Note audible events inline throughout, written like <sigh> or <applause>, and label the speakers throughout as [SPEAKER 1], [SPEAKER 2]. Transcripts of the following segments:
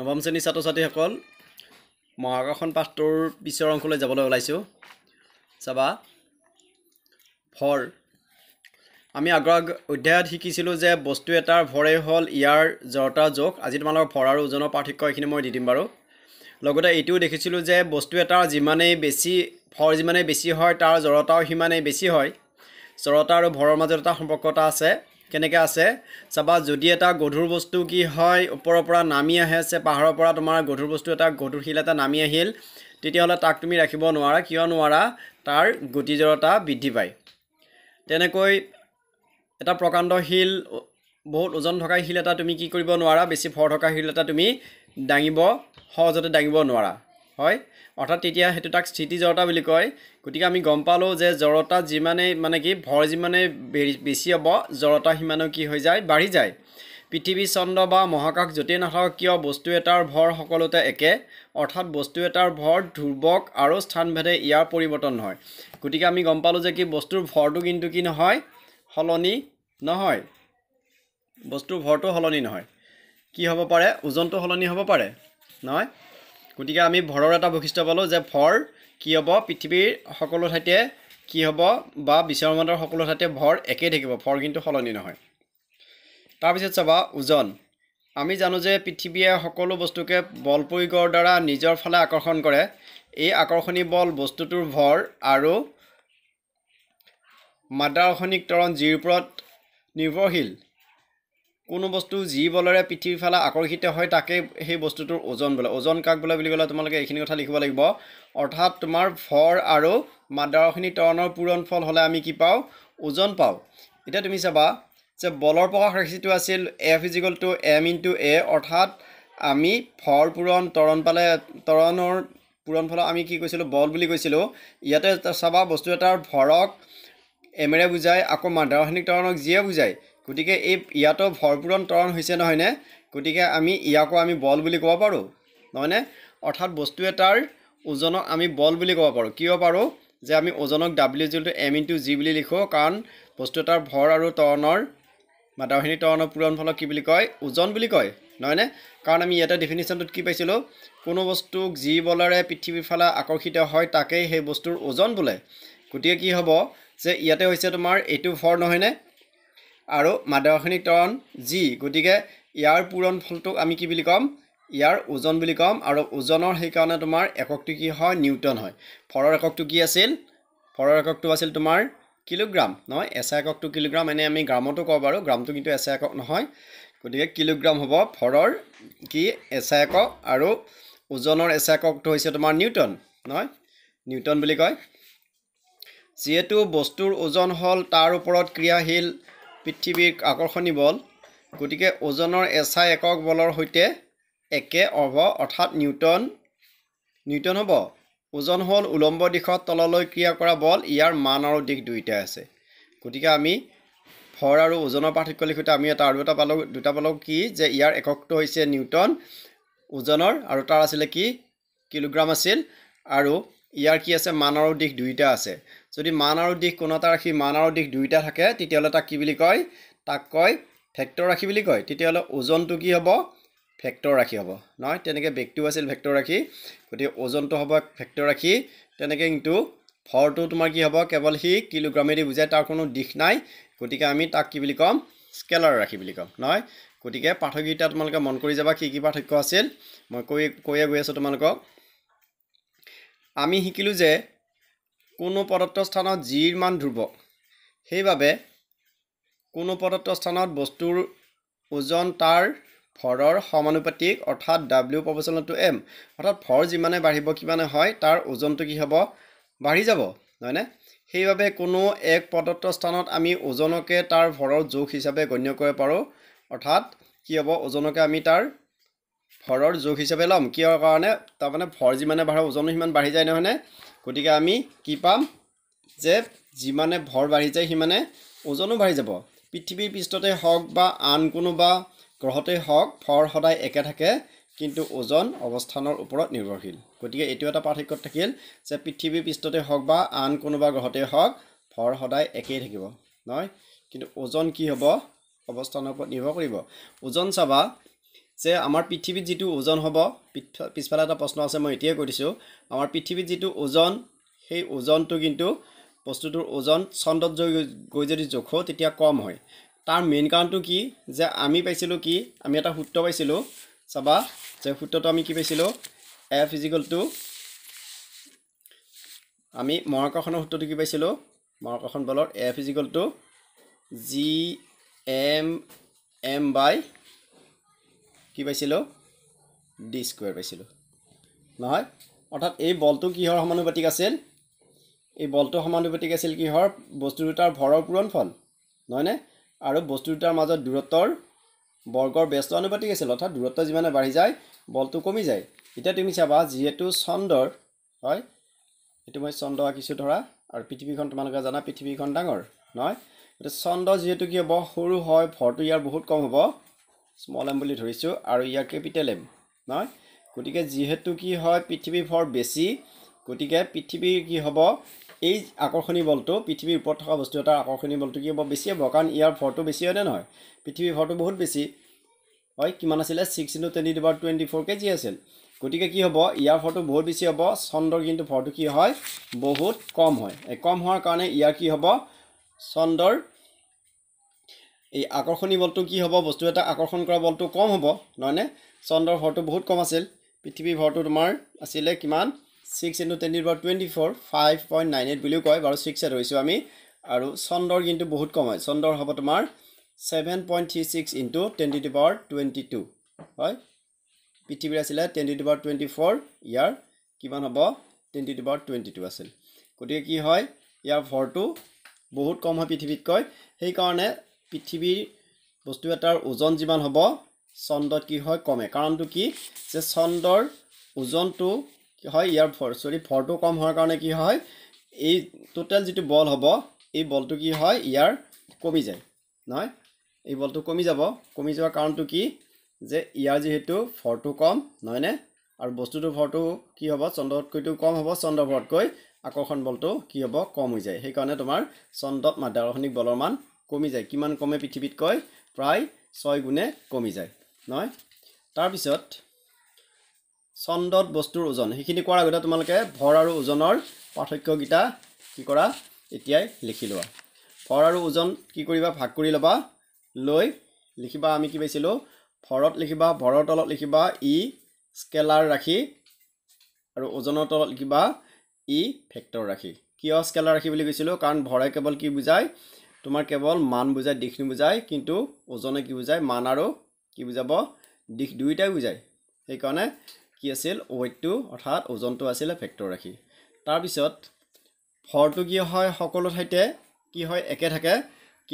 [SPEAKER 1] নৱম শ্ৰেণীৰ ছাত্ৰ ছাত্ৰীসকল মহাকৰ্ষণ পাঠটোৰ পিছৰ অংশলৈ যাবলৈ ওলাইছোঁ চাবা ভৰ আমি আগৰ অধ্যায়ত শিকিছিলোঁ যে বস্তু এটাৰ ভৰেই হ'ল ইয়াৰ জৰতা যোগ আজি তোমালোকৰ ভৰ আৰু ওজনৰ পাৰ্থক্য এইখিনি মই দি দিম বাৰু লগতে এইটোও দেখিছিলোঁ যে বস্তু এটাৰ যিমানেই বেছি ভৰ যিমানেই বেছি হয় তাৰ জৰতাও সিমানেই বেছি হয় জৰতা আৰু ভৰৰ মাজত এটা সম্পৰ্ক এটা আছে কেনেকৈ আছে চাবা যদি এটা গধুৰ বস্তু কি হয় ওপৰৰ পৰা নামি আহে আছে পাহাৰৰ পৰা তোমাৰ গধুৰ বস্তু এটা গধুৰ শিল এটা নামি আহিল তেতিয়াহ'লে তাক তুমি ৰাখিব নোৱাৰা কিয় নোৱাৰা তাৰ গতিজৰতা বৃদ্ধি পায় তেনেকৈ এটা প্ৰকাণ্ড শিল বহুত ওজন থকা শিল এটা তুমি কি কৰিব নোৱাৰা বেছি ফৰ থকা শিল এটা তুমি দাঙিব সহজতে দাঙিব নোৱাৰা হয় অৰ্থাৎ তেতিয়া সেইটো তাক স্থিতি জৰতা বুলি কয় গতিকে আমি গম পালোঁ যে জৰতা যিমানেই মানে কি ভৰ যিমানেই বেছি হ'ব জৰতা সিমানেও কি হৈ যায় বাঢ়ি যায় পৃথিৱী চন্দ বা মহাকাশ য'তেই নাথাকক কিয় বস্তু এটাৰ ভৰ সকলোতে একে অৰ্থাৎ বস্তু এটাৰ ভৰ ধ্ৰুৱক আৰু স্থানভেদে ইয়াৰ পৰিৱৰ্তন হয় গতিকে আমি গম পালোঁ যে কি বস্তুৰ ভৰটো কিন্তু কি নহয় সলনি নহয় বস্তুৰ ভৰটো সলনি নহয় কি হ'ব পাৰে ওজনটো সলনি হ'ব পাৰে নহয় গতিকে আমি ভৰৰ এটা বৈশিষ্ট্য পালোঁ যে ভৰ কি হ'ব পৃথিৱীৰ সকলো ঠাইতে কি হ'ব বা বিশ্বব্ৰহ্মাণ্ডৰ সকলো ঠাইতে ভৰ একেই থাকিব ভৰ কিন্তু সলনি নহয় তাৰপিছত চাবা ওজন আমি জানো যে পৃথিৱীয়ে সকলো বস্তুকে বল প্ৰয়োগৰ দ্বাৰা নিজৰ ফালে আকৰ্ষণ কৰে এই আকৰ্ষণী বল বস্তুটোৰ ভৰ আৰু মাদাৰসনিক তৰণ যিৰ ওপৰত নিৰ্ভৰশীল কোনো বস্তু যি বলেৰে পৃথিৱীৰ ফালে আকৰ্ষিত হয় তাকেই সেই বস্তুটোৰ ওজন বোলে ওজন কাক বোলে বুলি ক'লে তোমালোকে এইখিনি কথা লিখিব লাগিব অৰ্থাৎ তোমাৰ ফৰ আৰু মাদাৰখিনি তৰণৰ পূৰণ ফল হ'লে আমি কি পাওঁ ওজন পাওঁ এতিয়া তুমি চাবা যে বলৰ প্ৰকাশ ৰাশিটো আছিল F equal to M into A অৰ্থাৎ আমি ফৰ পূৰণ তৰণ পালে তৰণৰ পূৰণ ফলত আমি কি কৈছিলোঁ বল বুলি কৈছিলোঁ ইয়াতে চাবা বস্তু এটাৰ ভৰক এমেৰে বুজায় আকৌ মাদ্ৰাৰখিনি তৰণক যিয়ে বুজায় গতিকে এই ইয়াতো ভৰপূৰণ তৰণ হৈছে নহয়নে গতিকে আমি ইয়াকো আমি বল বুলি ক'ব পাৰোঁ নহয়নে অৰ্থাৎ বস্তু এটাৰ ওজনক আমি বল বুলি ক'ব পাৰোঁ কিয় পাৰোঁ যে আমি ওজনক W G to M into G বুলি লিখোঁ কাৰণ বস্তু এটাৰ ভৰ আৰু তৰণৰ মাদাবাহিনী তৰণৰ পূৰণ ফলক কি বুলি কয় ওজন বুলি কয় নহয়নে কাৰণ আমি ইয়াতে ডেফিনেশ্যনটোত কি পাইছিলোঁ কোনো বস্তুক যি বলেৰে পৃথিৱীৰ ফালে আকৰ্ষিত হয় তাকেই সেই বস্তুৰ ওজন বোলে গতিকে কি হ'ব যে ইয়াতে হৈছে তোমাৰ এইটো ভৰ নহয়নে আৰু মাদ্ৰাসনিক ত্বৰণ জি গতিকে ইয়াৰ পূৰণ ফলটোক আমি কি বুলি ক'ম ইয়াৰ ওজন বুলি ক'ম আৰু ওজনৰ সেইকাৰণে তোমাৰ এককটো কি হয় নিউটন হয় ফৰৰ এককটো কি আছিল ফৰৰ এককটো আছিল তোমাৰ কিলোগ্ৰাম নহয় এছা এককটো কিলোগ্ৰাম এনেই আমি গ্ৰামতো কওঁ বাৰু গ্ৰামটো কিন্তু এছা একক নহয় গতিকে কিলোগ্ৰাম হ'ব ফৰৰ কি এছা একক আৰু ওজনৰ এছা এককটো হৈছে তোমাৰ নিউটন নহয় নিউটন বুলি কয় যিহেতু বস্তুৰ ওজন হ'ল তাৰ ওপৰত ক্ৰিয়াশীল পৃথিৱীৰ আকৰ্ষণীয় বল গতিকে ওজনৰ এছাই একক বলৰ সৈতে একে অৰ্ভ অৰ্থাৎ নিউটন নিউটন হ'ব ওজন হ'ল উলম্ব দিশত তললৈ ক্ৰিয়া কৰা বল ইয়াৰ মান আৰু দিশ দুয়োটাই আছে গতিকে আমি ভৰ আৰু ওজনৰ পাৰ্থক্য লিখোঁতে আমি এটা আৰু এটা পালোঁ দুটা পালোঁ কি যে ইয়াৰ এককটো হৈছে নিউটন ওজনৰ আৰু তাৰ আছিলে কি কিলোগ্ৰাম আছিল আৰু ইয়াৰ কি আছে মান আৰু দিশ দুয়োটা আছে যদি মান আৰু দিশ কোণ এটা ৰাখি মান আৰু দিশ দুয়োটা থাকে তেতিয়াহ'লে তাক কি বুলি কয় তাক কয় ফেক্টৰ ৰাখি বুলি কয় তেতিয়াহ'লে ওজনটো কি হ'ব ফেক্টৰ ৰাখি হ'ব নহয় তেনেকৈ বেগটো আছিল ফেক্টৰ ৰাখি গতিকে ওজনটো হ'ব ফেক্টৰ ৰাখি তেনেকৈ কিন্তু ভৰটো তোমাৰ কি হ'ব কেৱল সি কিলোগ্ৰামেদি বুজায় তাৰ কোনো দিশ নাই গতিকে আমি তাক কি বুলি ক'ম স্কেলাৰ ৰাখি বুলি ক'ম নহয় গতিকে পাৰ্থক্যকেইটা তোমালোকে মন কৰি যাবা কি কি পাৰ্থক্য আছিল মই কৈ কৈয়ে গৈ আছোঁ তোমালোকক আমি শিকিলোঁ যে কোনো প্ৰদত্ত স্থানত জিৰ মান ধ্ৰুৱক সেইবাবে কোনো প্ৰদত্ত স্থানত বস্তুৰ ওজন তাৰ ভৰৰ সমানুপাতিক অৰ্থাৎ ডাব্লিউ প্ৰফেচন এম অৰ্থাৎ ভৰ যিমানে বাঢ়িব কিমানে হয় তাৰ ওজনটো কি হ'ব বাঢ়ি যাব নহয়নে সেইবাবে কোনো এক প্ৰদত্ত স্থানত আমি ওজনকে তাৰ ভৰৰ জোখ হিচাপে গণ্য কৰিব পাৰোঁ অৰ্থাৎ কি হ'ব ওজনকে আমি তাৰ ভৰৰ জোখ হিচাপে ল'ম কিহৰ কাৰণে তাৰমানে ভৰ যিমানে বাঢ়ে ওজনো সিমান বাঢ়ি যায় নহয়নে গতিকে আমি কি পাম যে যিমানে ভৰ বাঢ়ি যায় সিমানে ওজনো বাঢ়ি যাব পৃথিৱীৰ পৃষ্ঠতে হওক বা আন কোনোবা গ্ৰহতেই হওক ভৰ সদায় একে থাকে কিন্তু ওজন অৱস্থানৰ ওপৰত নিৰ্ভৰশীল গতিকে এইটো এটা পাৰ্থক্য থাকিল যে পৃথিৱীৰ পৃষ্ঠতে হওক বা আন কোনোবা গ্ৰহতেই হওক ভৰ সদায় একেই থাকিব নহয় কিন্তু ওজন কি হ'ব অৱস্থানৰ ওপৰত নিৰ্ভৰ কৰিব ওজন চাবা যে আমাৰ পৃথিৱীত যিটো ওজন হ'ব পিছফালে এটা প্ৰশ্ন আছে মই এতিয়াই কৈ দিছোঁ আমাৰ পৃথিৱীত যিটো ওজন সেই ওজনটো কিন্তু বস্তুটোৰ ওজন চন্দ্ৰত গৈ যদি জোখো তেতিয়া কম হয় তাৰ মেইন কাৰণটো কি যে আমি পাইছিলোঁ কি আমি এটা সূত্ৰ পাইছিলোঁ চাবা যে সূত্ৰটো আমি কি পাইছিলোঁ এ ফিজিকেল টু আমি মহাকৰ্ষণৰ সূত্ৰটো কি পাইছিলোঁ মহাকৰ্ষণ বলৰ F equal to G M M by কি পাইছিলোঁ ডি স্কুৱেৰ পাইছিলোঁ নহয় অৰ্থাৎ এই বলটো কিহৰ সমানুপাতিক আছিল এই বলটো সমানুপাতিক আছিল কিহৰ বস্তু দুটাৰ ভৰৰ পূৰণ ফল নহয়নে আৰু বস্তু দুটাৰ মাজত দূৰত্বৰ বৰ্গৰ ব্যস্ত অনুপাতিক আছিল অৰ্থাৎ দূৰত্ব যিমানে বাঢ়ি যায় বলটো কমি যায় এতিয়া তুমি চাবা যিহেতু চন্দ্ৰৰ হয় এইটো মই চন্দ্ৰ আঁকিছোঁ ধৰা আৰু পৃথিৱীখন তোমালোকে জানা পৃথিৱীখন ডাঙৰ নহয় এতিয়া চন্দ্ৰ যিহেতু কি হ'ব সৰু হয় ভৰটো ইয়াৰ বহুত কম হ'ব স্মল এম বুলি ধৰিছোঁ আৰু ইয়াৰ কেপিটেল এম নহয় গতিকে যিহেতু কি হয় পৃথিৱী ভৰ বেছি গতিকে পৃথিৱীৰ কি হ'ব এই আকৰ্ষণী বলটো পৃথিৱীৰ ওপৰত থকা বস্তু এটাৰ আকৰ্ষণী বলটো কি হ'ব বেছি হ'ব কাৰণ ইয়াৰ ভৰটো বেছি হয়নে নহয় পৃথিৱীৰ ভৰটো বহুত বেছি হয় কিমান আছিলে ছিক্স ইনটু টুৱেণ্টি টু বাৰ টুৱেণ্টি ফ'ৰ কে জি আছিল গতিকে কি হ'ব ইয়াৰ ভৰটো বহুত বেছি হ'ব চন্দ্ৰৰ কিন্তু ভৰটো কি হয় বহুত কম হয় কম হোৱাৰ কাৰণে ইয়াৰ কি হ'ব চন্দ্ৰৰ এই আকৰ্ষণী বলটো কি হ'ব বস্তু এটা আকৰ্ষণ কৰা বলটো কম হ'ব নহয়নে চন্দ্ৰৰ ভৰটো বহুত কম আছিল পৃথিৱীৰ ভৰটো তোমাৰ আছিলে কিমান ছিক্স ইন্টু টেন ডিভৰ twenty four five point nine eight বুলিও কয় বাৰু ছিক্সে ধৰিছোঁ আমি আৰু চন্দ্ৰৰ কিন্তু বহুত কম হয় চন্দ্ৰৰ হ'ব তোমাৰ seven point three six into twenty two power twenty two হয় পৃথিৱীৰ আছিলে twenty two power twenty four ইয়াৰ কিমান হ'ব twenty two power twenty two আছিল গতিকে কি হয় ইয়াৰ ভৰটো বহুত কম হয় পৃথিৱীতকৈ সেইকাৰণে পৃথিৱীৰ বস্তু এটাৰ ওজন যিমান হ'ব চন্দ্ৰত কি হয় কমে কাৰণটো কি যে চন্দ্ৰৰ ওজনটো কি হয় ইয়াৰ ভৰ চৰি ভৰটো কম হোৱাৰ কাৰণে কি হয় এই টোটেল যিটো বল হ'ব এই বলটো কি হয় ইয়াৰ কমি যায় নহয় এই বলটো কমি যাব কমি যোৱাৰ কাৰণটো কি যে ইয়াৰ যিহেতু ভৰটো কম নহয়নে আৰু বস্তুটোৰ ভৰটো কি হ'ব চন্দ্ৰতকৈতো কম হ'ব চন্দ্ৰ ভৰতকৈ আকৰ্ষণ বলটো কি হ'ব কম হৈ যায় সেইকাৰণে তোমাৰ চন্দ্ৰত মাধ্যাকৰ্ষণিক বলৰ মান কমি যায় কিমান কমে পৃথিৱীতকৈ প্ৰায় ছয় গুণে কমি যায় নহয় তাৰপিছত চন্দত বস্তুৰ ওজন সেইখিনি কোৱাৰ আগতে তোমালোকে ভৰ আৰু ওজনৰ পাৰ্থক্যকেইটা কি কৰা এতিয়াই লিখি লোৱা ভৰ আৰু ওজন কি কৰিবা ভাগ কৰি ল'বা লৈ লিখিবা আমি কি পাইছিলোঁ ভৰত লিখিবা ভৰৰ তলত লিখিবা ই স্কেলাৰ ৰাখি আৰু ওজনৰ তলত লিখিবা ই ফেক্টৰ ৰাখি কিয় স্কেলাৰ ৰাখি বুলি কৈছিলোঁ কাৰণ ভৰে কেৱল কি বুজায় তোমাৰ কেৱল মান বুজায় দিশ নুবুজায় কিন্তু ওজনে কি বুজায় মান আৰু কি বুজাব দিশ দুয়োটাই বুজায় সেইকাৰণে কি আছিল ৱেইটটো অৰ্থাৎ ওজনটো আছিলে ফেক্টৰ ৰাখি তাৰপিছত ফৰটো কি হয় সকলো ঠাইতে কি হয় একে থাকে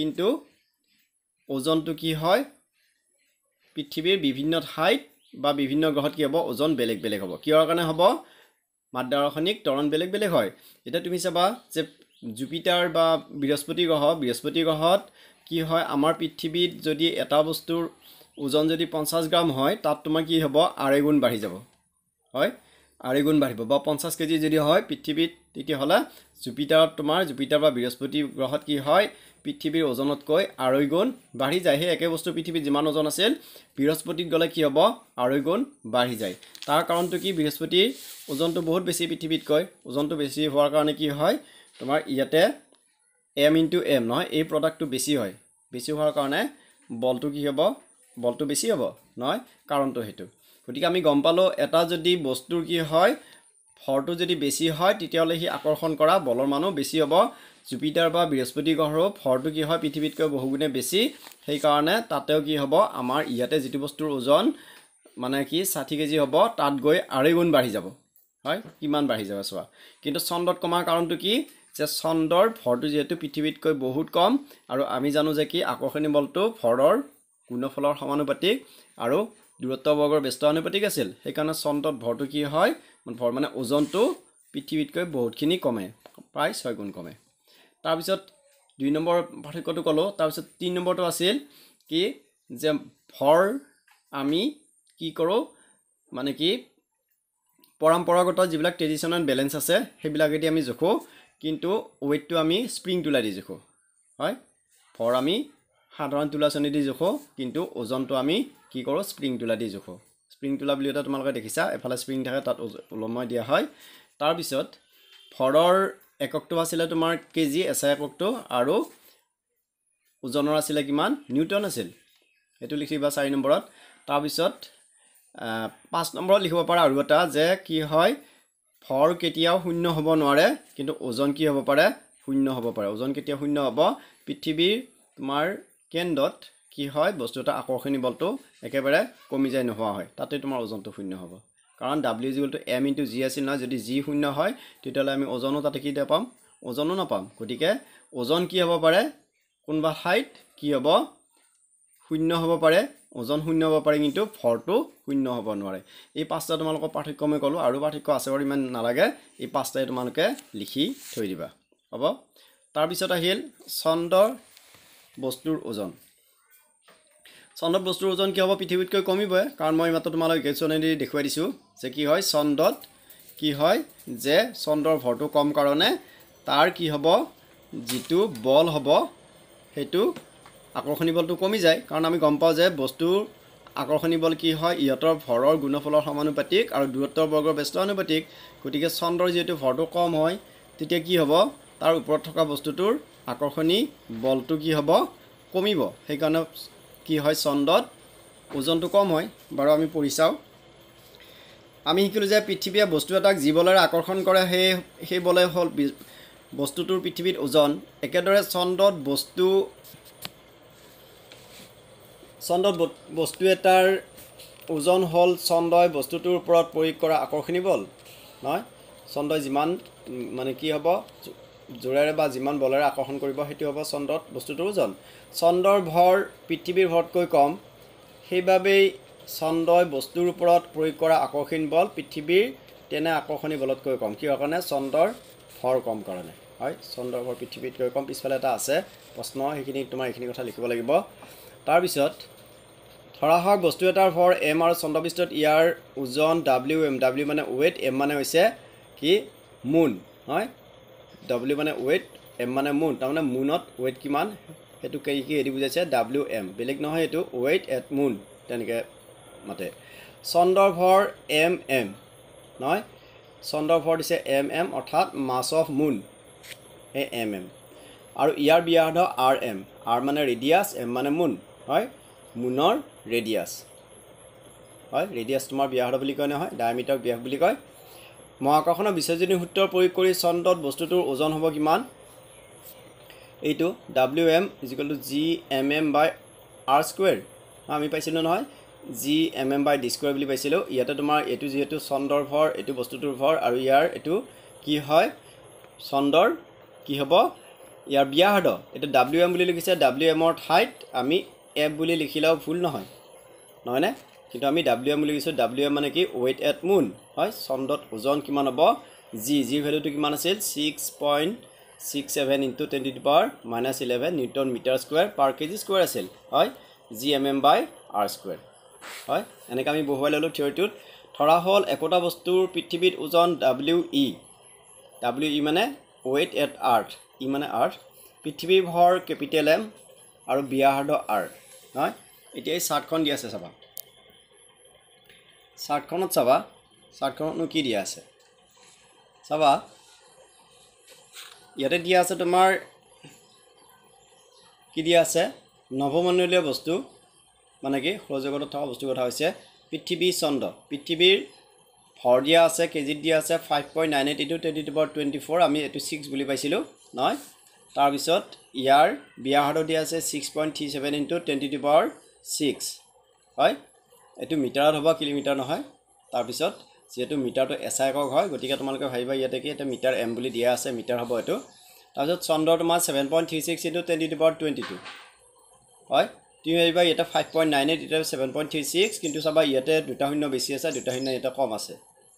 [SPEAKER 1] কিন্তু ওজনটো কি হয় পৃথিৱীৰ বিভিন্ন ঠাইত বা বিভিন্ন গ্ৰহত কি হ'ব ওজন বেলেগ বেলেগ হ'ব কিহৰ কাৰণে হ'ব মাদ্ৰাৰসনিক তৰণ বেলেগ বেলেগ হয় এতিয়া তুমি চাবা যে জুপিটাৰ বা বৃহস্পতি গ্ৰহ বৃহস্পতি গ্ৰহত কি হয় আমাৰ পৃথিৱীত যদি এটা বস্তুৰ ওজন যদি পঞ্চাছ গ্ৰাম হয় তাত তোমাৰ কি হ'ব আঢ়ৈগুণ বাঢ়ি যাব হয় আঢ়ৈগুণ বাঢ়িব বা পঞ্চাছ কেজি যদি হয় পৃথিৱীত তেতিয়াহ'লে জুপিটাৰত তোমাৰ জুপিটাৰ বা বৃহস্পতি গ্ৰহত কি হয় পৃথিৱীৰ ওজনতকৈ আঢ়ৈগুণ বাঢ়ি যায় সেই একে বস্তু পৃথিৱীত যিমান ওজন আছিল বৃহস্পতিত গ'লে কি হ'ব আঢ়ৈগুণ বাঢ়ি যায় তাৰ কাৰণটো কি বৃহস্পতিৰ ওজনটো বহুত বেছি পৃথিৱীতকৈ ওজনটো বেছি হোৱাৰ কাৰণে কি হয় তোমাৰ ইয়াতে এম ইন্টু এম নহয় এই প্ৰডাক্টটো বেছি হয় বেছি হোৱাৰ কাৰণে বলটো কি হ'ব বলটো বেছি হ'ব নহয় কাৰণটো সেইটো গতিকে আমি গম পালোঁ এটা যদি বস্তুৰ কি হয় ফৰটো যদি বেছি হয় তেতিয়াহ'লে সি আকৰ্ষণ কৰা বলৰ মানুহ বেছি হ'ব জুপিটাৰ বা বৃহস্পতি গ্ৰহৰো ফৰটো কি হয় পৃথিৱীতকৈ বহুগুণে বেছি সেইকাৰণে তাতেও কি হ'ব আমাৰ ইয়াতে যিটো বস্তুৰ ওজন মানে কি ষাঠি কেজি হ'ব তাত গৈ আঢ়ৈ গুণ বাঢ়ি যাব হয় কিমান বাঢ়ি যাব চোৱা কিন্তু চন্দত কমাৰ কাৰণটো কি যে চন্দ্ৰৰ ভৰটো যিহেতু পৃথিৱীতকৈ বহুত কম আৰু আমি জানো যে কি আকৰ্ষণীয় বলটো ভৰৰ গুণফলৰ সমানুপাতিক আৰু দূৰত্ব বৰ্গৰ ব্যস্ত অনুপাতিক আছিল সেইকাৰণে চন্দ্ৰত ভৰটো কি হয় ভৰ মানে ওজনটো পৃথিৱীতকৈ বহুতখিনি কমে প্ৰায় ছয় গুণ কমে তাৰপিছত দুই নম্বৰ পাৰ্থক্যটো ক'লোঁ তাৰপিছত তিনি নম্বৰটো আছিল কি যে ভৰ আমি কি কৰোঁ মানে কি পৰম্পৰাগত যিবিলাক ট্ৰেডিশ্যনেল বেলেঞ্চ আছে সেইবিলাকেদি আমি জোখোঁ কিন্তু ৱেইটটো আমি স্প্ৰিং তোলা দি জোখোঁ হয় ভৰ আমি সাধাৰণ তোলাচনী দি জোখোঁ কিন্তু ওজনটো আমি কি কৰোঁ স্প্ৰিং তোলা দি জোখোঁ স্প্ৰিং তোলা বুলি এটা তোমালোকে দেখিছা এফালে স্প্ৰিং থাকে তাত ওলমাই দিয়া হয় তাৰপিছত ভৰৰ এককটো আছিলে তোমাৰ কেজি এছাই এককটো আৰু ওজনৰ আছিলে কিমান নিউটন আছিল সেইটো লিখিবা চাৰি নম্বৰত তাৰপিছত পাঁচ নম্বৰত লিখিব পাৰা আৰু এটা যে কি হয় হৰ কেতিয়াও শূন্য হ'ব নোৱাৰে কিন্তু ওজন কি হ'ব পাৰে শূন্য হ'ব পাৰে ওজন কেতিয়াও শূন্য হ'ব পৃথিৱীৰ তোমাৰ কেন্দ্ৰত কি হয় বস্তু এটা আকৰ্ষণীয় বলটো একেবাৰে কমি যায় নোহোৱা হয় তাতে তোমাৰ ওজনটো শূন্য হ'ব কাৰণ ডাব্লিউ জি বলটো এম ইনটু জি আছিল নহয় যদি জি শূন্য হয় তেতিয়াহ'লে আমি ওজনো তাতে কি নাপাম ওজনো নাপাম গতিকে ওজন কি হ'ব পাৰে কোনোবা ঠাইত কি হ'ব শূন্য হ'ব পাৰে ওজন শূন্য হ'ব পাৰে কিন্তু ভৰটো শূন্য হ'ব নোৱাৰে এই পাঁচটা তোমালোকৰ পাৰ্থক্য মই ক'লোঁ আৰু পাৰ্থক্য আছে বাৰু ইমান নালাগে এই পাঁচটাই তোমালোকে লিখি থৈ দিবা হ'ব তাৰপিছত আহিল চন্দ্ৰৰ বস্তুৰ ওজন চন্দ্ৰ বস্তুৰ ওজন কি হ'ব পৃথিৱীতকৈ কমিবই কাৰণ মই ইমাত্ৰ তোমালোকে কেচুৱানেদি দেখুৱাই দিছোঁ যে কি হয় চন্দ্ৰত কি হয় যে চন্দ্ৰৰ ভৰটো কম কাৰণে তাৰ কি হ'ব যিটো বল হ'ব সেইটো আকৰ্ষণী বলটো কমি যায় কাৰণ আমি গম পাওঁ যে বস্তুৰ আকৰ্ষণী বল কি হয় ইহঁতৰ ভৰৰ গুণফলৰ সমানুপাতিক আৰু দূৰত্বৰ বৰ্গৰ ব্যস্ত অনুপাতিক গতিকে চন্দ্ৰৰ যিহেতু ভৰটো কম হয় তেতিয়া কি হ'ব তাৰ ওপৰত থকা বস্তুটোৰ আকৰ্ষণী বলটো কি হ'ব কমিব সেইকাৰণে কি হয় চন্দ্ৰত ওজনটো কম হয় বাৰু আমি পঢ়ি চাওঁ আমি শিকিলোঁ যে পৃথিৱীয়ে বস্তু এটাক যি বলেৰে আকৰ্ষণ কৰে সেই সেই বলে হ'ল বস্তুটোৰ পৃথিৱীত ওজন একেদৰে চন্দ্ৰত বস্তু চন্দ্ৰ বস্তু এটাৰ ওজন হ'ল চন্দ্ৰই বস্তুটোৰ ওপৰত প্ৰয়োগ কৰা আকৰ্ষণী বল নহয় চন্দ্ৰই যিমান মানে কি হ'ব জোৰেৰে বা যিমান বলেৰে আকৰ্ষণ কৰিব সেইটো হ'ব চন্দ্ৰত বস্তুটোৰ ওজন চন্দ্ৰৰ ভৰ পৃথিৱীৰ ভৰতকৈ কম সেইবাবেই চন্দ্ৰই বস্তুৰ ওপৰত প্ৰয়োগ কৰা আকৰ্ষণ বল পৃথিৱীৰ তেনে আকৰ্ষণী বলতকৈ কম কিহৰ কাৰণে চন্দ্ৰৰ ভৰ কম কাৰণে হয় চন্দ্ৰৰ ভৰ পৃথিৱীতকৈ কম পিছফালে এটা আছে প্ৰশ্ন সেইখিনি তোমাৰ এইখিনি কথা লিখিব লাগিব তাৰপিছত ধৰাহওক বস্তু এটাৰ ভৰ এম আৰু চন্দ্ৰপৃষ্ঠত ইয়াৰ ওজন ডাব্লিউ এম ডাব্লিউ মানে ৱেইট এম মানে হৈছে কি মুন হয় ডাব্লিউ মানে ৱেইট এম মানে মুন তাৰমানে মুনত ৱেইট কিমান সেইটো কি কি এদি বুজাইছে ডাব্লিউ এম বেলেগ নহয় এইটো ৱেইট এট মুন তেনেকৈ মাতে চন্দ্ৰ ভৰ এম এম নহয় চন্দ্ৰ ভৰ দিছে এম এম অৰ্থাৎ মাছ অফ মুন সেই এম এম আৰু ইয়াৰ বিয়াৰ্ধ আৰ এম আৰ মানে ৰেডিয়াছ এম মানে মুন হয় মুনৰ ৰেডিয়াছ হয় ৰেডিয়াছ তোমাৰ ব্যাসদ বুলি কয় নহয় ডায়মিটাৰ ব্যাস বুলি কয় মহাকৰ্ষণৰ বিশ্বজনী সূত্ৰ প্ৰয়োগ কৰি চন্দ্ৰত বস্তুটোৰ ওজন হ'ব কিমান এইটো W M equal to G M M by R square আমি পাইছিলোঁ নহয় G M M by D square বুলি পাইছিলোঁ ইয়াতে তোমাৰ এইটো যিহেতু চন্দ্ৰৰ ভৰ এইটো বস্তুটোৰ ভৰ আৰু ইয়াৰ এইটো কি হয় চন্দ্ৰৰ কি হ'ব ইয়াৰ ব্যাসদ এইটো ডাব্লিউ এম বুলি লিখিছে ডাব্লিউ এমৰ ঠাইত আমি এফ বুলি লিখিলেও ভুল নহয় নহয়নে কিন্তু আমি ডাব্লিউ এম বুলি কৈছোঁ ডাব্লিউ এম মানে কি ৱেইট এট মুন হয় চন্দ্ৰত ওজন কিমান হ'ব জি জি ভেলুটো কিমান আছিল six point six seven into twenty two power minus eleven newton metre square per KG square আছিল হয় G M M by R square হয় এনেকৈ আমি বহুৱাই ল'লোঁ থিয়ৰিটোত ধৰা হ'ল একোটা বস্তুৰ পৃথিৱীত ওজন ডাব্লিউ ই ডাব্লিউ ই মানে ৱেইট এট আৰ্থ ই মানে আৰ্থ পৃথিৱীৰ ভৰ কেপিটেল এম আৰু বিয়াহাৰ্ড আৰ্থ হয় এতিয়া এই চাৰ্টখন দিয়া আছে চাবা চাৰ্টখনত চাবা চাৰ্টখনতনো কি দিয়া আছে চাবা ইয়াতে দিয়া আছে তোমাৰ কি দিয়া আছে নৱমণ্ডলীয় বস্তু মানে কি সৌৰজগতত থকা বস্তুৰ কথা হৈছে পৃথিৱী চন্দ্ৰ পৃথিৱীৰ ভৰ দিয়া আছে কেজিত দিয়া আছে ফাইভ পইণ্ট নাইন এইট এইটো twenty two power twenty four আমি এইটো ছিক্স বুলি পাইছিলোঁ নহয় তাৰপিছত ইয়াৰ বিয়া হাৰটো দিয়া আছে six point three seven into twenty two power six হয় এইটো মিটাৰত হ'ব কিলোমিটাৰ নহয় তাৰপিছত যিহেতু মিটাৰটো এছাই একক হয় গতিকে তোমালোকে ভাবিবা ইয়াতে কি এতিয়া মিটাৰ এম বুলি দিয়া আছে মিটাৰ হ'ব এইটো তাৰপিছত চন্দ্ৰ তোমাৰ seven point three six into twenty two power twenty two হয় তুমি ভাবিবা ইয়াতে ফাইভ পইণ্ট নাইন এইট ইয়াতে ছেভেন পইণ্ট থ্ৰী ছিক্স কিন্তু চাবা ইয়াতে দুটা শূন্য বেছি আছে দুটা শূন্য ইয়াতে কম আছে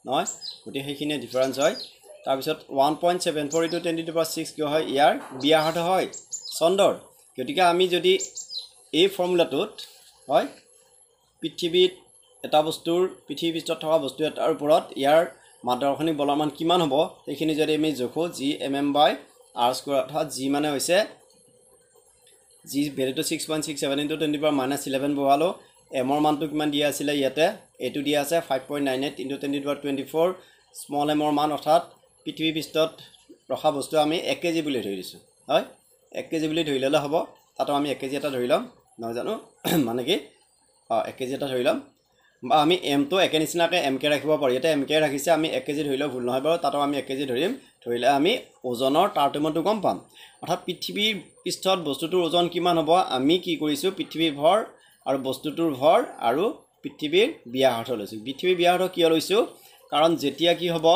[SPEAKER 1] নহয় গতিকে সেইখিনিয়ে ডিফাৰেঞ্চ হয় তাৰপিছত one point seven four into twenty two power six কিয় হয় ইয়াৰ ব্যাহাৰ্ধ হয় চন্দ্ৰৰ গতিকে আমি যদি এই ফৰ্মুলাটোত হয় পৃথিৱীত এটা বস্তুৰ পৃথিৱী পৃষ্ঠত থকা বস্তু এটাৰ ওপৰত ইয়াৰ মাদৰ্শনিক বলৰ মান কিমান হ'ব সেইখিনি যদি আমি জোখোঁ G M M by R square অৰ্থাৎ জি মানে হৈছে জি ভেলিটো six point six seven into twenty power minus eleven বহালোঁ এমৰ মানটো কিমান দিয়া আছিলে ইয়াতে এইটো দিয়া আছে five point nine eight into twenty power twenty four small এমৰ মান অৰ্থাৎ পৃথিৱীৰ পৃষ্ঠত ৰখা বস্তু আমি এক কেজি বুলি ধৰি দিছোঁ হয় এক কেজি বুলি ধৰি ল'লে হ'ব তাতো আমি এক কেজি এটা ধৰি ল'ম নহয় জানো <clears throat> মানে কি অঁ এক কেজি এটা ধৰি ল'ম বা আমি এমটো একে নিচিনাকৈ এম কে ৰাখিব পাৰোঁ ইয়াতে এম কে ৰাখিছে আমি এক কেজি ধৰি লওঁ ভুল নহয় বাৰু তাতো আমি এক কেজি ধৰিম ধৰিলে আমি ওজনৰ তাৰতম্যটো গম পাম অৰ্থাৎ পৃথিৱীৰ পৃষ্ঠত বস্তুটোৰ ওজন কিমান হ'ব আমি কি কৰিছোঁ পৃথিৱীৰ ভৰ আৰু বস্তুটোৰ ভৰ আৰু পৃথিৱীৰ বিয়াহাৰ্থ লৈছোঁ পৃথিৱীৰ বিয়াহাৰ্থ কিয় লৈছোঁ কাৰণ যেতিয়া কি হ'ব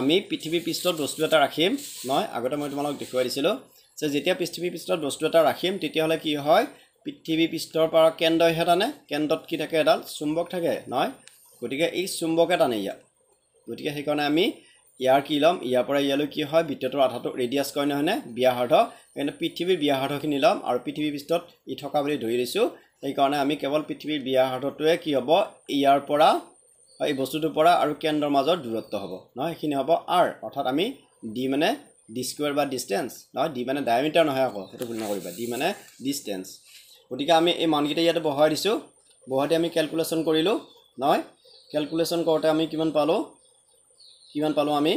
[SPEAKER 1] আমি পৃথিৱীৰ পৃষ্ঠত বস্তু এটা ৰাখিম নহয় আগতে মই তোমালোকক দেখুৱাই দিছিলোঁ যে যেতিয়া পৃথিৱী পৃষ্ঠত বস্তু এটা ৰাখিম তেতিয়াহ'লে কি হয় পৃথিৱী পৃষ্ঠৰ পৰা কেন্দ্ৰহে টানে কেন্দ্ৰত কি থাকে এডাল চুম্বক থাকে নহয় গতিকে এই চুম্বকে টানে ইয়াত গতিকে সেইকাৰণে আমি ইয়াৰ কি ল'ম ইয়াৰ পৰা ইয়ালৈ কি হয় বিদ্যুতৰ আধাটো ৰেডিয়াছ কয় নহয়নে ব্যাসাৰ্ধ সেইকাৰণে পৃথিৱীৰ ব্যাসাৰ্ধখিনি ল'ম আৰু পৃথিৱীৰ পৃষ্ঠত ই থকা বুলি ধৰি দিছোঁ সেইকাৰণে আমি কেৱল পৃথিৱীৰ ব্যাসাৰ্ধটোৱে কি হ'ব ইয়াৰ পৰা এই বস্তুটোৰ পৰা আৰু কেন্দ্ৰৰ মাজৰ দূৰত্ব হ'ব নহয় সেইখিনি হ'ব আৰ অৰ্থাৎ আমি ডি মানে ডি স্কুৱেৰ বা ডিষ্টেঞ্চ নহয় ডি মানে ডায়মিটাৰ নহয় আকৌ সেইটো ভুল নকৰিবা ডি মানে ডিষ্টেঞ্চ গতিকে আমি এই মানকেইটা ইয়াতে বহাই দিছোঁ বহাতে আমি কেলকুলেশ্যন কৰিলোঁ নহয় কেলকুলেশ্যন কৰোঁতে আমি কিমান পালোঁ কিমান পালোঁ আমি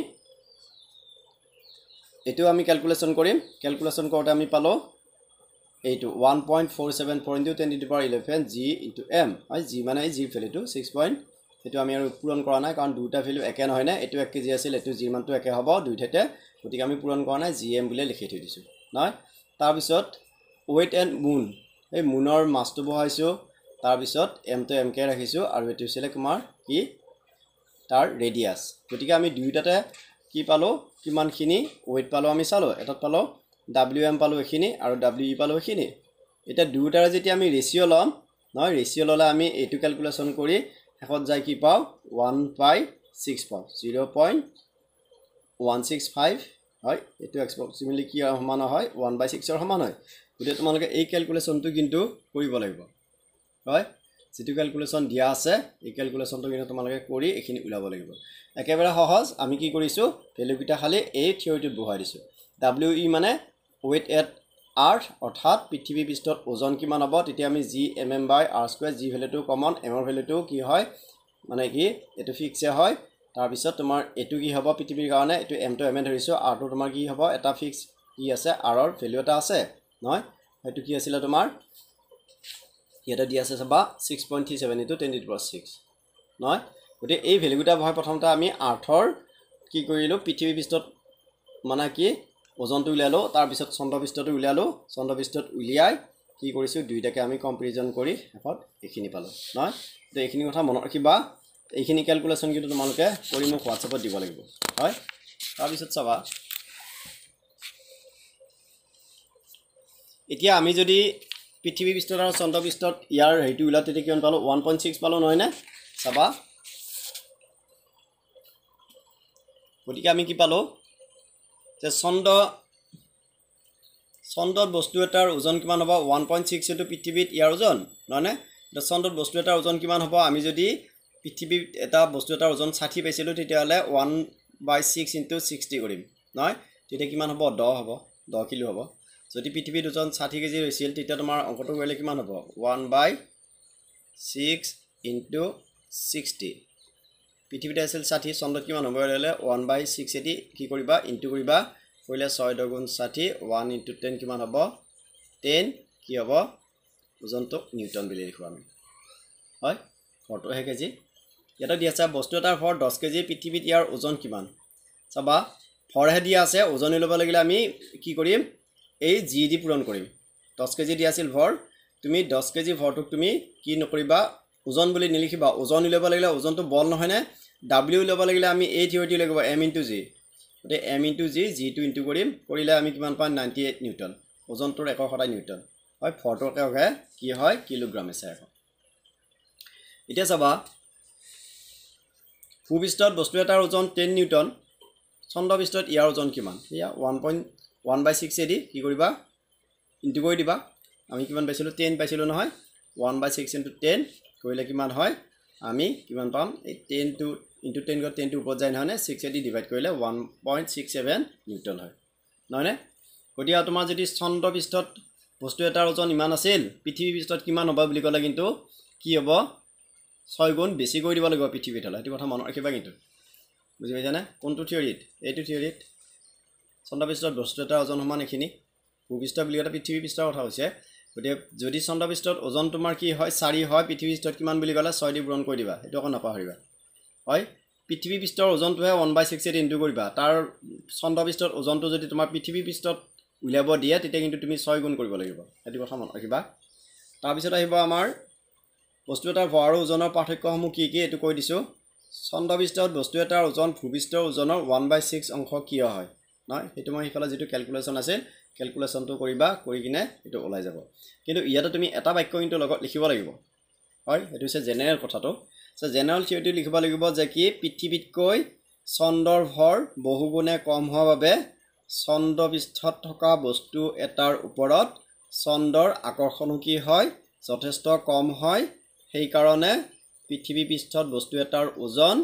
[SPEAKER 1] এইটো আমি কেলকুলেশ্যন কৰিম কেলকুলেশ্যন কৰোঁতে আমি পালোঁ এইটো one point four seven four into ten into power eleven G into M হয় জি মানে জি ভেলিটো ছিক্স পইণ্ট সেইটো আমি আৰু পূৰণ কৰা নাই কাৰণ দুয়োটা ভেলু একে নহয় নহয়নে এইটো এক কেজি আছিল এইটো যিমানটো একে হ'ব দুইঠাইতে গতিকে আমি পূৰণ কৰা নাই জি এম বুলি লিখি থৈ দিছোঁ নহয় তাৰপিছত ৱেইট এণ্ড মুন এই মুনৰ মাছটো বহাইছোঁ তাৰপিছত এমটো এম কে ৰাখিছোঁ আৰু এইটো হৈছিলে তোমাৰ কি তাৰ ৰেডিয়াছ গতিকে আমি দুয়োটাতে কি পালোঁ কিমানখিনি ৱেইট পালোঁ আমি চালোঁ এটাত পালোঁ ডাব্লিউ এম পালোঁ এইখিনি আৰু ডাব্লিউ ই e পালোঁ এইখিনি এতিয়া দুয়োটাৰে যেতিয়া আমি ৰেচিঅ' ল'ম নহয় ৰেচিঅ' ল'লে আমি এইটো কেলকুলেশ্যন কৰি শেষত যায় কি পাওঁ ওৱান বাই ছিক্স পাওঁ zero' point one six five হয় এইটো এক্সপ্ৰক্সিমেটলি কি সমান হয় ওৱান বাই ছিক্সৰ সমান হয় গতিকে তোমালোকে এই কেলকুলেশ্যনটো কিন্তু কৰিব লাগিব হয় যিটো কেলকুলেশ্যন দিয়া আছে এই কেলকুলেশ্যনটো কিন্তু তোমালোকে কৰি এইখিনি ওলাব লাগিব একেবাৰে সহজ আমি কি কৰিছোঁ ভেলুকেইটা খালি এই থিয়ৰিটোত বহুৱাই দিছোঁ ডাব্লিউ ই e মানে ৱেইট এট আৰ্থ অৰ্থাৎ পৃথিৱী পৃষ্ঠত ওজন কিমান হ'ব তেতিয়া আমি G M M by R square G ভেলুটো কমন এমৰ ভেলুটো কি হয় মানে কি এইটো ফিক্সে হয় তাৰপিছত তোমাৰ এইটো কি হ'ব পৃথিৱীৰ কাৰণে এইটো এমটো এমে ধৰিছোঁ আৰটো তোমাৰ কি হ'ব এটা ফিক্স কি আছে আৰৰ ভেলু এটা আছে নহয় সেইটো কি আছিলে তোমাৰ ইয়াতে দি আছে চাবা ছিক্স পইণ্ট থ্ৰী ছেভেন ইটো টেন ইটো প্লাছ ছিক্স নহয় গতিকে এই ভেলুকেইটা হয় প্ৰথমতে আমি আৰ্থৰ কি কৰিলোঁ পৃথিৱী পৃষ্ঠত মানে কি ওজনটো উলিয়ালোঁ তাৰপিছত চন্দ্ৰপৃষ্ঠটো উলিয়ালোঁ চন্দ্ৰপৃষ্ঠত উলিয়াই কি কৰিছোঁ দুয়োটাকে আমি কম্পেৰিজন কৰি শেষত এইখিনি পালোঁ নহয় তো এইখিনি কথা মনত ৰাখিবা এইখিনি কেলকুলেশ্যন কিন্তু তোমালোকে কৰি মোক হোৱাটছএপত দিব লাগিব হয় তাৰপিছত চাবা এতিয়া আমি যদি পৃথিৱী পৃষ্ঠত আৰু চন্দ্ৰপৃষ্ঠত ইয়াৰ হেৰিটো উলিয়াওঁ তেতিয়া কিমান পালোঁ ওৱান পইণ্ট ছিক্স পালোঁ নহয়নে চাবা গতিকে আমি কি পালোঁ যে চন্দ্ৰ চন্দ্ৰত বস্তু এটাৰ ওজন কিমান হ'ব ওৱান পইণ্ট ছিক্স এইটো পৃথিৱীত ইয়াৰ ওজন নহয়নে এতিয়া চন্দ্ৰত বস্তু এটাৰ ওজন কিমান হ'ব আমি যদি পৃথিৱীত এটা বস্তু এটাৰ ওজন ষাঠি পাইছিলোঁ তেতিয়াহ'লে one by six into sixty কৰিম নহয় তেতিয়া কিমান হ'ব দহ হ'ব দহ কিলো হ'ব যদি পৃথিৱীত ওজন ষাঠি কেজি হৈছিল তেতিয়া তোমাৰ অংকটো কৰিলে কিমান হ'ব one by six into sixty পৃথিৱীতে আছিল ষাঠি চন্দ্ৰত কিমান হ'ব ল'লে ওৱান বাই ছিক্স এইটি কি কৰিবা ইনটু কৰিবা কৰিলে ছয় দগুণ ষাঠি ওৱান ইনটু টেন কিমান হ'ব টেন কি হ'ব ওজনটো নিউটন বুলি লিখোঁ আমি হয় ভৰটো এহে কেজি ইয়াতে দিয়া চা বস্তু এটাৰ ভৰ দহ কেজি পৃথিৱীত ইয়াৰ ওজন কিমান চাবা ভৰহে দিয়া আছে ওজনি ল'ব লাগিলে আমি কি কৰিম এই জি ডি পূৰণ কৰিম দহ কেজি দিয়া আছিল ভৰ তুমি দহ কেজি ভৰটোক তুমি কি নকৰিবা ওজন বুলি নিলিখিবা ওজন উলিয়াব লাগিলে ওজনটো বল নহয়নে ডাব্লিউ উলিয়াব লাগিলে আমি এই থিয়ৰিটো লাগিব এম ইন জি গতিকে এম ইন জি জি জিটো ইনটু কৰিম কৰিলে আমি কিমান পাম নাইণ্টি এইট নিউটন ওজনটোৰ একক সদায় নিউটন হয় ফৰটোৰ একে কি হয় কিলোগ্ৰাম আছে এখন এতিয়া চাবা ভূপৃষ্ঠত বস্তু এটাৰ ওজন টেন নিউটন চন্দ্ৰপৃষ্ঠত ইয়াৰ ওজন কিমান সেয়া one point one by six এদি কি কৰিবা ইনটু কৰি দিবা আমি কিমান পাইছিলোঁ টেন পাইছিলোঁ নহয় one by six into ten কৰিলে কিমান হয় আমি কিমান পাম এই টেনটো ইনটু টেন গৈ টেনটো ওপৰত যায় নহয়নে ছিক্স এইটি ডিভাইড কৰিলে one point six seven neutron হয় নহয়নে গতিকে তোমাৰ যদি চন্দ্ৰপৃষ্ঠত বস্তু এটাৰ ওজন ইমান আছিল পৃথিৱী পৃষ্ঠত কিমান হ'ব বুলি ক'লে কিন্তু কি হ'ব ছয় গুণ বেছি কৰি দিব লাগিব পৃথিৱীত হ'লে সেইটো কথা মনত ৰাখিবা কিন্তু বুজি পাইছানে কোনটো থিয়ৰীত এইটো থিয়ৰীত চন্দ্ৰপৃষ্ঠত বস্তু এটাৰ ওজন সমান এইখিনি ভূপৃষ্ঠ বুলি কথা পৃথিৱী পৃষ্ঠৰ কথা হৈছে গতিকে যদি চন্দ্ৰপৃষ্ঠত ওজন তোমাৰ কি হয় চাৰি হয় পৃথিৱী পৃষ্ঠত কিমান বুলি ক'লে ছয় দি পূৰণ কৰি দিবা সেইটো আকৌ নাপাহৰিবা হয় পৃথিৱী পৃষ্ঠৰ ওজনটোহে one by six eight into কৰিবা তাৰ চন্দ্ৰপৃষ্ঠত ওজনটো যদি তোমাৰ পৃথিৱী পৃষ্ঠত উলিয়াব দিয়ে তেতিয়া কিন্তু তুমি ছয় গুণ কৰিব লাগিব সেইটো কথা মনত ৰাখিবা তাৰপিছত আহিব আমাৰ বস্তু এটাৰ ভৰ আৰু ওজনৰ পাৰ্থক্যসমূহ কি কি এইটো কৈ দিছোঁ চন্দ্ৰপৃষ্ঠত বস্তু এটাৰ ওজন ভূপৃষ্ঠৰ ওজনৰ ওৱান বাই ছিক্স অংশ কিয় হয় নহয় সেইটো মই সেইফালে যিটো কেলকুলেশ্যন আছিল কেলকুলেশ্যনটো কৰিবা কৰি কিনে এইটো ওলাই যাব কিন্তু ইয়াতে তুমি এটা বাক্য কিন্তু লগত লিখিব লাগিব হয় সেইটো হৈছে জেনেৰেল কথাটো চ' জেনেৰেল থিয়ৰিটো লিখিব লাগিব যে কি পৃথিৱীতকৈ চন্দ্ৰৰভৰ বহুগুণে কম হোৱাৰ বাবে চন্দ্ৰপৃষ্ঠত থকা বস্তু এটাৰ ওপৰত চন্দ্ৰৰ আকৰ্ষণো কি হয় যথেষ্ট কম হয় সেইকাৰণে পৃথিৱী পৃষ্ঠত বস্তু এটাৰ ওজন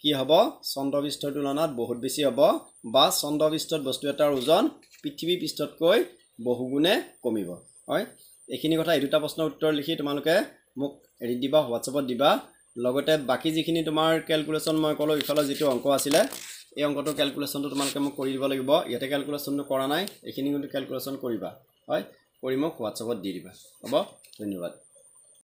[SPEAKER 1] কি হ'ব চন্দ্ৰপৃষ্ঠৰ তুলনাত বহুত বেছি হ'ব বা চন্দ্ৰপৃষ্ঠত বস্তু এটাৰ ওজন পৃথিৱী পৃষ্ঠতকৈ বহুগুণে কমিব হয় এইখিনি কথা এই দুটা প্ৰশ্নৰ উত্তৰ লিখি তোমালোকে মোক হেৰিত দিবা হোৱাটছএপত দিবা লগতে বাকী যিখিনি তোমাৰ কেলকুলেশ্যন মই ক'লোঁ ইফালে যিটো অংক আছিলে এই অংকটো কেলকুলেশ্যনটো তোমালোকে মোক কৰি দিব লাগিব ইয়াতে কেলকুলেশ্যনটো কৰা নাই এইখিনি কিন্তু কেলকুলেশ্যন কৰিবা হয় কৰি মোক হোৱাটছএপত দি দিবা হ'ব ধন্যবাদ